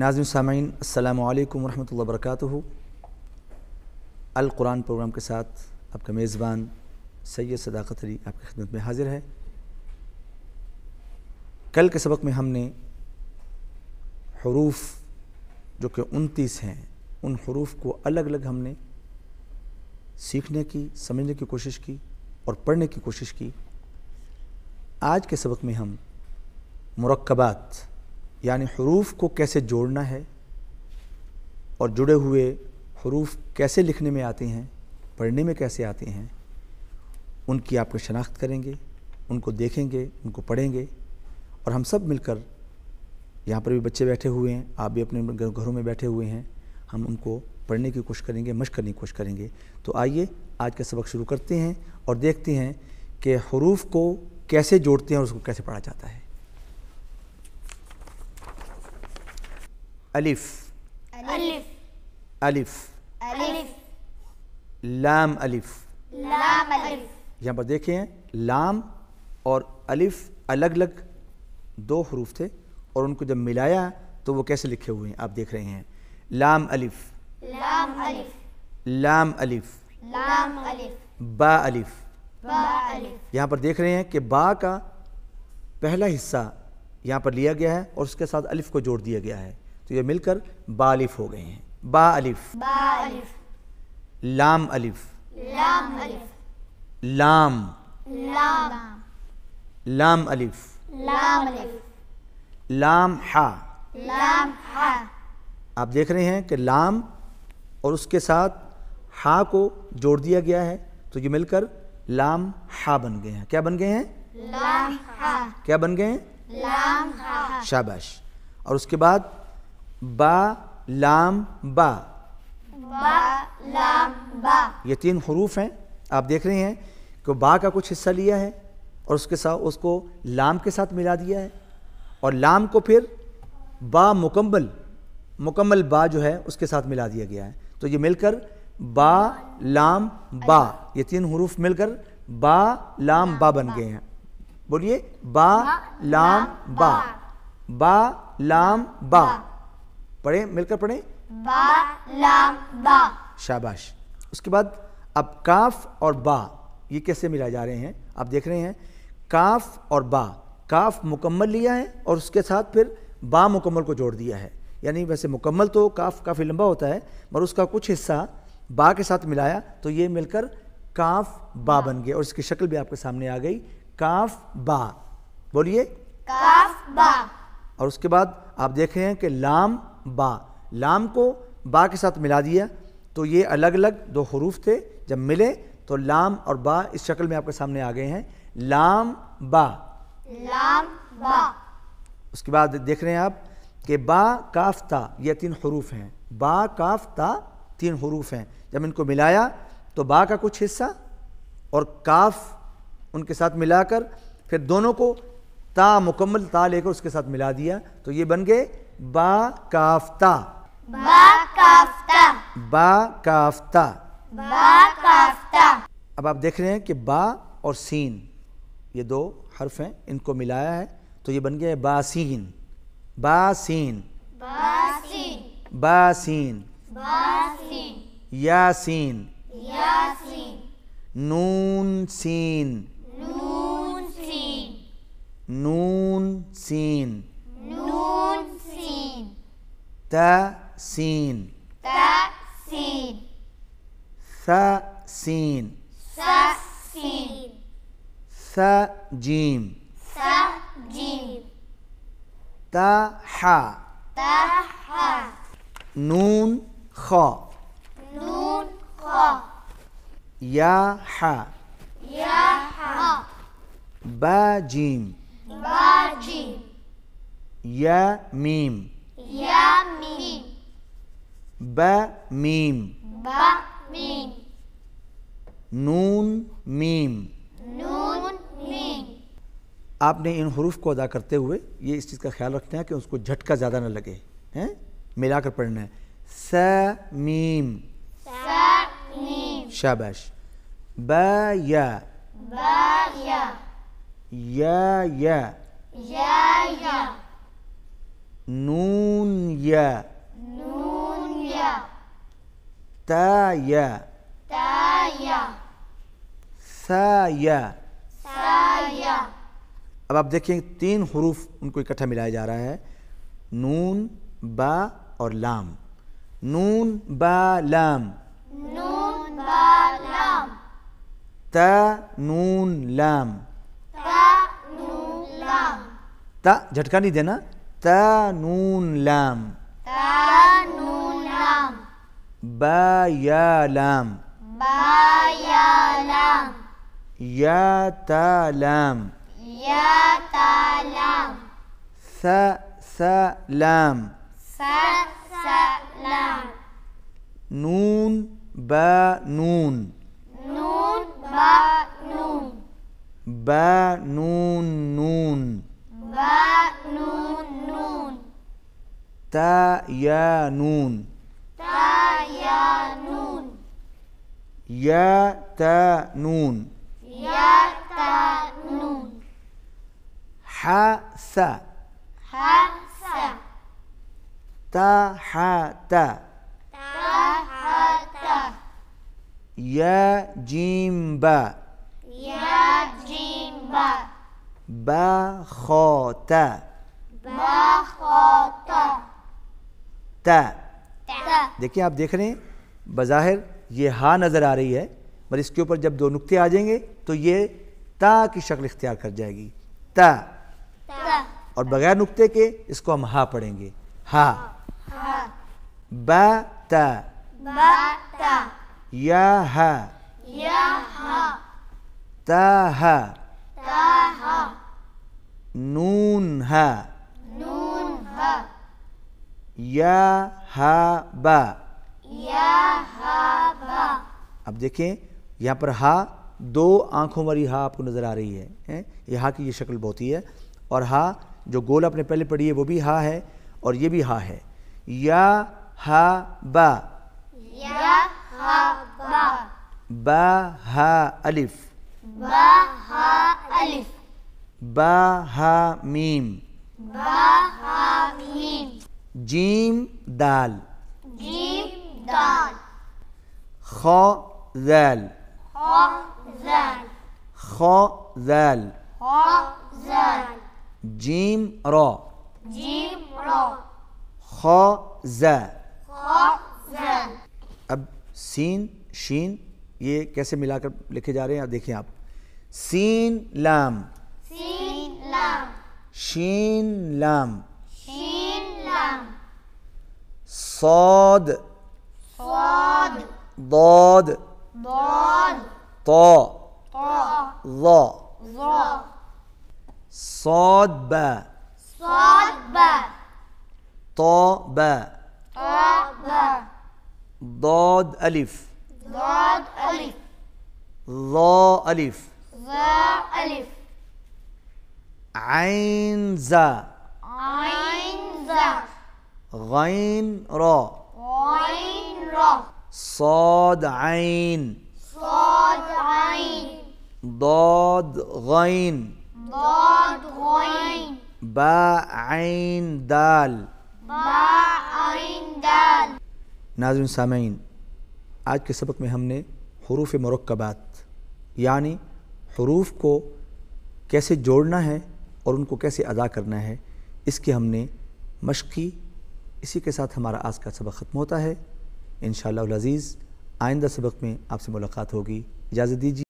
नाजिम सामीन अल्लाम वरहमल वर्क अलकुरान प्रोग्राम के साथ आपका मेज़बान सैद सदाकत अली आपकी खिदमत में हाजिर है कल के सबक में हमने हरूफ जो कि उनतीस हैं उन हरूफ को अलग अलग हमने सीखने की समझने की कोशिश की और पढ़ने की कोशिश की आज के सबक में हम मरकबात यानी हरूफ को कैसे जोड़ना है और जुड़े हुए हरूफ कैसे लिखने में आते हैं पढ़ने में कैसे आते हैं उनकी आपको शनाख्त करेंगे उनको देखेंगे उनको पढ़ेंगे और हम सब मिलकर यहाँ पर भी बच्चे बैठे हुए हैं आप भी अपने घरों में बैठे हुए हैं हम उनको पढ़ने की कोशिश करेंगे मश करने की कोशिश करेंगे तो आइए आज का सबक शुरू करते हैं और देखते हैं कि हरूफ को कैसे जोड़ते हैं और उसको कैसे पढ़ा जाता है अलिफ अलिफ अलिफ लाम अलिफ लाम अलिफ यहाँ पर देखें लाम और अलिफ अलग अलग दो हरूफ थे और उनको जब मिलाया तो वो कैसे लिखे हुए हैं आप देख रहे हैं लाम अलिफ लाम अलिफ लाम अलिफ लाम अलिफ बा अलिफ बा अलिफ यहाँ पर देख रहे हैं कि बा का पहला हिस्सा यहाँ पर लिया गया है और उसके साथ अलिफ को जोड़ दिया गया है तो ये मिलकर बालिफ हो गए हैं बा अलिफ लाम अलिफ लाम अलिफ लाम लाम लाम अलिफ लाम अलिफ लाम हा लाम हा आप देख रहे हैं कि लाम और उसके साथ हा को जोड़ दिया गया है तो ये मिलकर लाम हा बन गए हैं क्या बन गए हैं लाम हा क्या बन गए हैं लाम हा शाबाश और उसके बाद बा लाम बा बा लाम बा ये तीन हरूफ हैं आप देख रहे हैं कि बा का कुछ हिस्सा लिया है और उसके साथ उसको लाम के साथ मिला दिया है और लाम को फिर बा मुकम्मल मुकम्मल बा जो है उसके साथ मिला दिया गया है तो ये मिलकर बा लाम बा ये तीन हरूफ मिलकर बा लाम बा बन गए हैं बोलिए बा लाम बा बा लाम बा पढ़ें मिलकर पढ़ें बा लाम बा शाबाश उसके बाद अब काफ और बा ये कैसे मिलाए जा रहे हैं आप देख रहे हैं काफ और बा काफ मुकम्मल लिया है और उसके साथ फिर बा मुकम्मल को जोड़ दिया है यानी वैसे मुकम्मल तो काफ काफ़ी लंबा होता है मगर उसका कुछ हिस्सा बा के साथ मिलाया तो ये मिलकर काफ बा बन गया और इसकी शक्ल भी आपके सामने आ गई काफ बा बोलिए काफ बा और उसके बाद आप देख रहे हैं कि लाम बा लाम को बा के साथ मिला दिया तो ये अलग अलग दो हरूफ थे जब मिले तो लाम और बा इस शक्ल में आपके सामने आ गए हैं लाम बा लाम बा उसके बाद देख रहे हैं आप कि बा काफ ता ये तीन हरूफ हैं बा काफ ता तीन हरूफ हैं जब इनको मिलाया तो बा का कुछ हिस्सा और काफ उनके साथ मिलाकर फिर दोनों को ता मुकम्मल ता लेकर उसके साथ मिला दिया तो ये बन गए बा बा काफ्ता काफ्ता बा काफ्ता बा काफ्ता अब आप देख रहे हैं कि बा और सीन ये दो हर्फ हैं इनको मिलाया है तो ये बन गया है बासीन बासीन बासीन बासीन बासीन यासीन यासीन नून सीन नून सीन नून सीन تا سين تا سين ثا سين ثا سين ثا جيم ثا جيم تا حا تا حا نون خا نون خا يا حا يا حا با جيم با جيم يا ميم बीम ميم नून मीम नून मीम आपने इन हरूफ को अदा करते हुए ये इस चीज़ का ख्याल रखना है कि उसको झटका ज़्यादा ना लगे हैं मिलाकर पढ़ना है स मीम शाबाश ब या या या नून या अब आप देखें तीन हरूफ उनको इकट्ठा मिलाया जा रहा है नून बा और लाम नून बा लाम नून बा लाम ता नून लाम ता नून लाम ता झटका नहीं देना ता नून लाम با يا لام با يا لام يا تا لام يا تا لام س س لام س س لام نون با نون نون با نون با نون نون با نون نون تا يا نون يا تا نون يا تا نون تا تا تحت تا يا جيم با يا جيم با بخوت بخوت تا تا تا تا देखिए आप देख रहे हैं बज़ाहिर ये हा नज़र आ रही है मगर इसके ऊपर जब दो नुक्ते आ जाएंगे तो ये ता की शक्ल इख्तियार कर जाएगी ता, ता। और बगैर नुक्ते के इसको हम हा पढ़ेंगे हा, हा। बा ता, बा ता। या हा या हा ता हा ता हा नून हा नून हा या हा बा या हा अब देखें यहाँ पर हा दो आंखों वाली हा आपको नज़र आ रही है ये हा की ये शक्ल बहुत ही है और हा जो गोल आपने पहले पढ़ी है वो भी हा है और ये भी हा है या हा बा या हा बा बा हा अलिफ बा हा अलिफ बा हा मीम बा हा मीम जीम दाल जीम दाल खा ذال خا ذال خا ذال خا ذال جيم را جيم را خا ذا خا ذا अब सीन शीन ये कैसे मिलाकर लिखे जा रहे हैं देखें आप सीन लाम सीन लाम शीन लाम शीन लाम सौद सौद दाद ضاد طاء طاء ظاء ظاء صاد باء صاد باء طاء باء طاء باء ضاد ألف ضاد ألف ظاء ألف ظاء ألف عين زاء عين زاء غين راء غين راء صاد عين صاد عين ضاد غين ضاد غين باء عين دال باء عين دال नाजन सामीन आज के सबक में हमने हरूफ मरक्बात यानी हरूफ को कैसे जोड़ना है और उनको कैसे अदा करना है इसकी हमने मश्क़ी इसी के साथ हमारा आज का सबक ख़त्म होता है इन शज़ीज़ आइंदा सबक में आपसे मुलाकात होगी इजाज़त दीजिए